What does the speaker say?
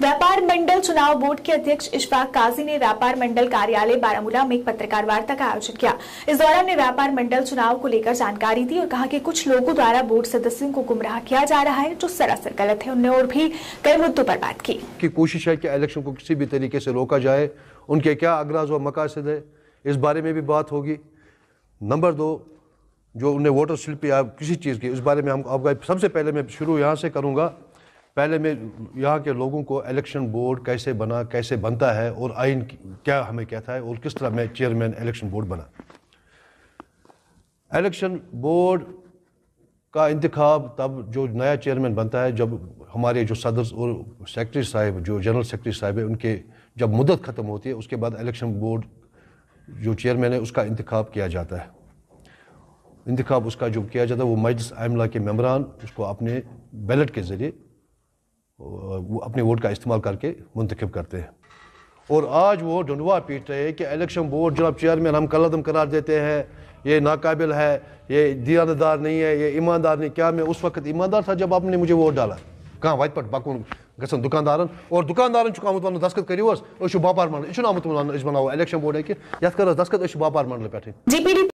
व्यापार मंडल चुनाव बोर्ड के अध्यक्ष इशफाक काजी ने व्यापार मंडल कार्यालय बारामूला में एक पत्रकार वार्ता का आयोजन किया इस दौरान ने व्यापार मंडल चुनाव को लेकर जानकारी दी और कहा कि कुछ लोगों द्वारा बोर्ड सदस्यों को गुमराह किया जा रहा है जो सरासर गलत है उनने और भी कई मुद्दों पर बात की की कोशिश है की इलेक्शन को किसी भी तरीके से रोका जाए उनके क्या अगराज और मकासद है इस बारे में भी बात होगी नंबर दो जो उन्हें वोटर स्लिप या किसी चीज़ की इस बारे में हम आपका सबसे पहले मैं शुरू यहाँ से करूंगा पहले मैं यहाँ के लोगों को इलेक्शन बोर्ड कैसे बना कैसे बनता है और आइन क्या हमें कहता है और किस तरह मैं चेयरमैन इलेक्शन बोर्ड बना इलेक्शन बोर्ड का इंतखब तब जो नया चेयरमैन बनता है जब हमारे जो सदर और सेक्रेटरी साहब जो जनरल सेक्रेटरी साहब है उनके जब मुदत ख़त्म होती है उसके बाद इलेक्शन बोर्ड जो चेयरमैन है उसका इंतखब किया जाता है इंतखब उसका जो किया जाता है वो मजलिस आमला के मम्बरान उसको अपने बैलेट के ज़रिए अपने वोट का इस्तेमाल करके मुंतखब करते हैं और आज वो ढूंढवा पीट रहे कि इलेक्शन बोर्ड जनाब चेयरमैन हम कलदम करार देते हैं ये नाकाबिल है ये दियानतदार नहीं है ये ईमानदार नहीं क्या मैं उस वक्त ईमानदार था जब आपने मुझे वोट डाला कहाँ वत पट पकुन गन दुकानदारन और दुकानदारन आमुत वन दस्खत करो बापार मंडल यह आमुत वन बनाओ इलेक्शन बोर्ड कि ये कर दस्खत बापार मंडल पे